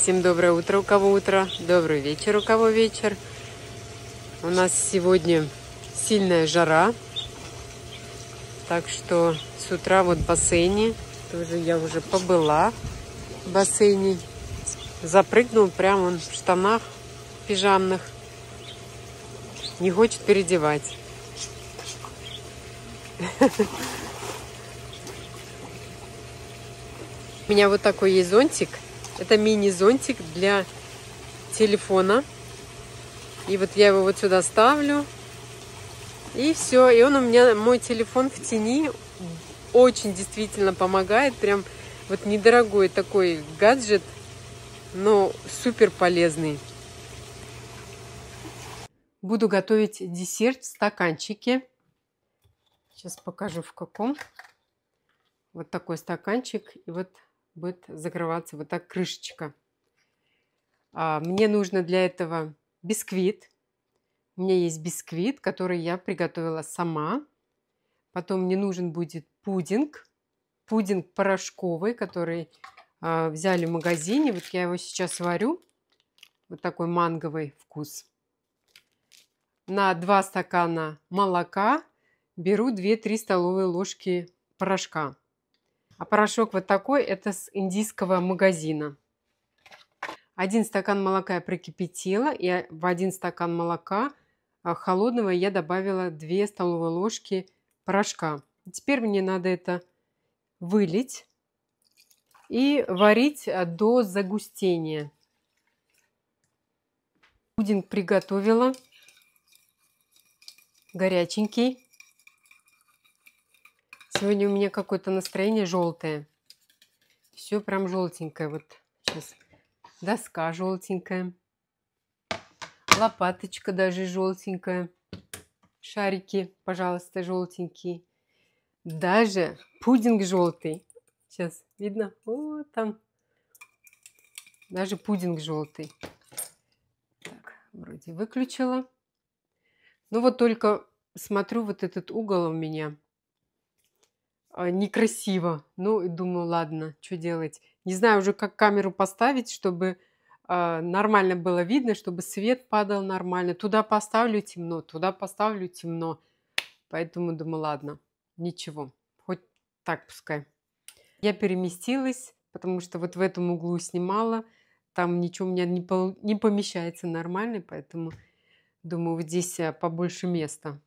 Всем доброе утро, у кого утро. Добрый вечер, у кого вечер. У нас сегодня сильная жара. Так что с утра вот в бассейне. Тоже я уже побыла в бассейне. Запрыгнул прямо он в штанах пижамных. Не хочет переодевать. У меня вот такой есть зонтик – это мини-зонтик для телефона. И вот я его вот сюда ставлю. И все. И он у меня, мой телефон в тени очень действительно помогает. Прям вот недорогой такой гаджет, но супер полезный. Буду готовить десерт в стаканчике. Сейчас покажу в каком. Вот такой стаканчик. И вот будет закрываться вот так крышечка. А, мне нужно для этого бисквит. У меня есть бисквит, который я приготовила сама. Потом мне нужен будет пудинг. Пудинг порошковый, который а, взяли в магазине. Вот я его сейчас варю. Вот такой манговый вкус. На 2 стакана молока беру 2-3 столовые ложки порошка. А порошок вот такой, это с индийского магазина. Один стакан молока я прокипятила, и в один стакан молока э, холодного я добавила 2 столовые ложки порошка. Теперь мне надо это вылить и варить э, до загустения. Пудинг приготовила горяченький. Сегодня у меня какое-то настроение желтое. Все прям желтенькое. Вот сейчас доска желтенькая. Лопаточка даже желтенькая. Шарики, пожалуйста, желтенькие. Даже пудинг желтый. Сейчас видно? вот там. Даже пудинг желтый. Так, вроде выключила. Ну вот только смотрю, вот этот угол у меня – а, некрасиво. Ну, думаю, ладно, что делать. Не знаю уже, как камеру поставить, чтобы а, нормально было видно, чтобы свет падал нормально. Туда поставлю темно, туда поставлю темно. Поэтому думаю, ладно, ничего, хоть так пускай. Я переместилась, потому что вот в этом углу снимала, там ничего у меня не, по, не помещается нормально, поэтому думаю, вот здесь а, побольше места.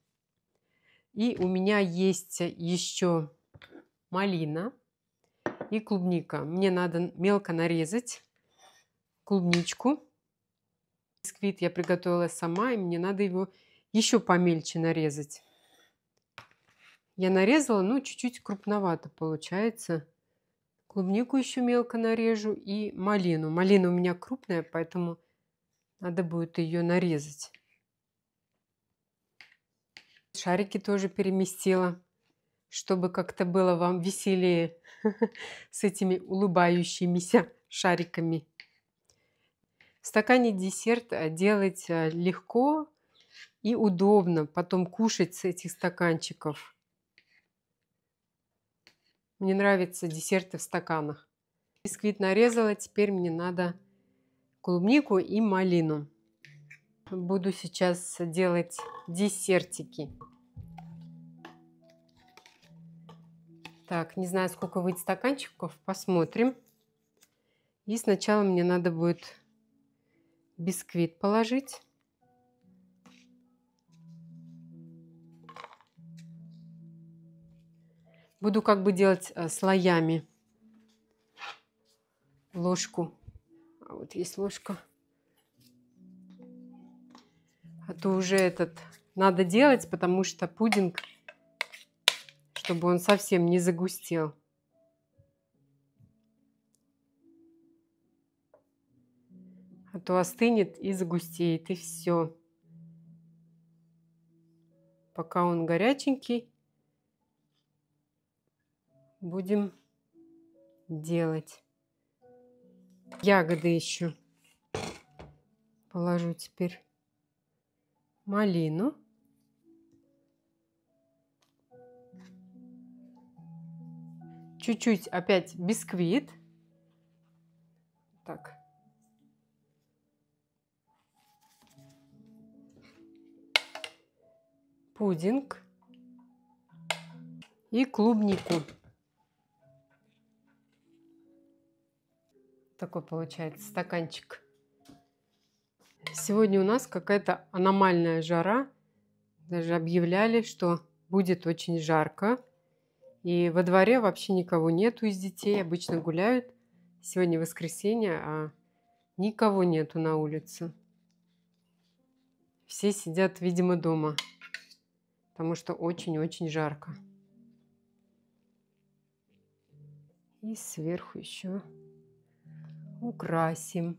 И у меня есть еще малина и клубника. Мне надо мелко нарезать клубничку. Бисквит я приготовила сама, и мне надо его еще помельче нарезать. Я нарезала, ну, чуть-чуть крупновато получается. Клубнику еще мелко нарежу и малину. Малина у меня крупная, поэтому надо будет ее нарезать. Шарики тоже переместила чтобы как-то было вам веселее с этими улыбающимися шариками. В стакане десерт а, делать а, легко и удобно потом кушать с этих стаканчиков. Мне нравятся десерты в стаканах. Бисквит нарезала, теперь мне надо клубнику и малину. Буду сейчас делать десертики. Так, не знаю, сколько выйдет стаканчиков, посмотрим. И сначала мне надо будет бисквит положить. Буду как бы делать э, слоями ложку. А вот есть ложка. А то уже этот надо делать, потому что пудинг чтобы он совсем не загустел. А то остынет и загустеет, и все. Пока он горяченький, будем делать. Ягоды еще положу теперь малину. чуть-чуть опять бисквит. Так. Пудинг. И клубнику. Такой получается стаканчик. Сегодня у нас какая-то аномальная жара. Даже объявляли, что будет очень жарко. И во дворе вообще никого нету из детей, обычно гуляют. Сегодня воскресенье, а никого нету на улице. Все сидят, видимо, дома, потому что очень-очень жарко. И сверху еще украсим.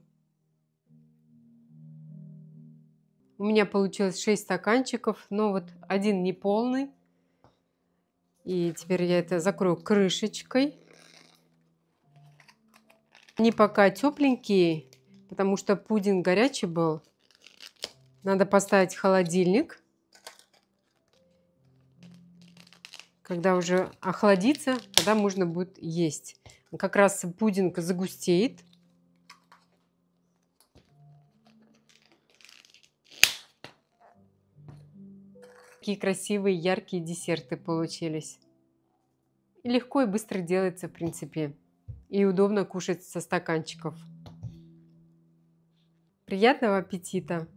У меня получилось 6 стаканчиков, но вот один неполный – и теперь я это закрою крышечкой. Они пока тепленькие, потому что пудинг горячий был. Надо поставить в холодильник. Когда уже охладится, тогда можно будет есть. Как раз пудинг загустеет. Какие красивые, яркие десерты получились. легко и быстро делается, в принципе. И удобно кушать со стаканчиков. Приятного аппетита!